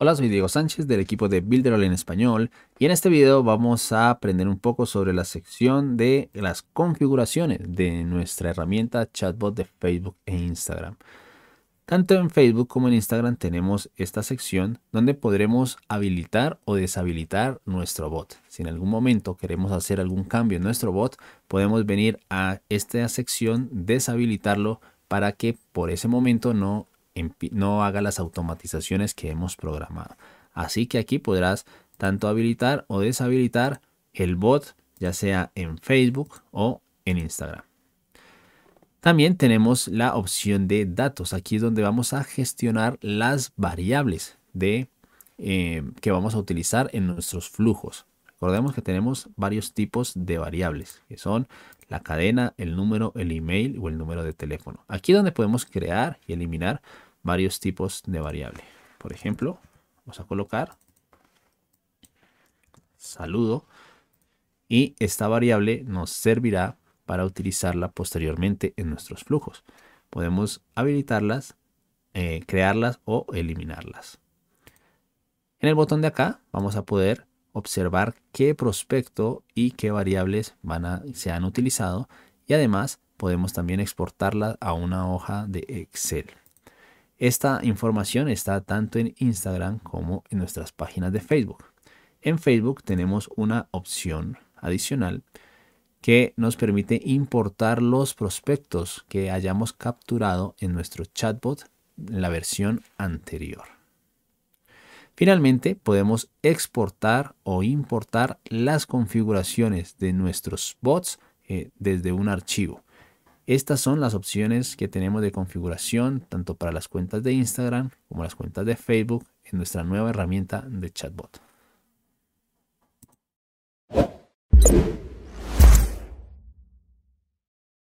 Hola, soy Diego Sánchez del equipo de Builderall en español y en este video vamos a aprender un poco sobre la sección de las configuraciones de nuestra herramienta chatbot de Facebook e Instagram. Tanto en Facebook como en Instagram tenemos esta sección donde podremos habilitar o deshabilitar nuestro bot. Si en algún momento queremos hacer algún cambio en nuestro bot, podemos venir a esta sección, deshabilitarlo para que por ese momento no, no haga las automatizaciones que hemos programado. Así que aquí podrás tanto habilitar o deshabilitar el bot, ya sea en Facebook o en Instagram. También tenemos la opción de datos. Aquí es donde vamos a gestionar las variables de, eh, que vamos a utilizar en nuestros flujos. Recordemos que tenemos varios tipos de variables, que son la cadena, el número, el email o el número de teléfono. Aquí es donde podemos crear y eliminar varios tipos de variable. Por ejemplo, vamos a colocar saludo y esta variable nos servirá para utilizarla posteriormente en nuestros flujos. Podemos habilitarlas, eh, crearlas o eliminarlas. En el botón de acá vamos a poder observar qué prospecto y qué variables van se han utilizado y además podemos también exportarla a una hoja de Excel. Esta información está tanto en Instagram como en nuestras páginas de Facebook. En Facebook tenemos una opción adicional que nos permite importar los prospectos que hayamos capturado en nuestro chatbot en la versión anterior. Finalmente, podemos exportar o importar las configuraciones de nuestros bots eh, desde un archivo. Estas son las opciones que tenemos de configuración tanto para las cuentas de Instagram como las cuentas de Facebook en nuestra nueva herramienta de chatbot.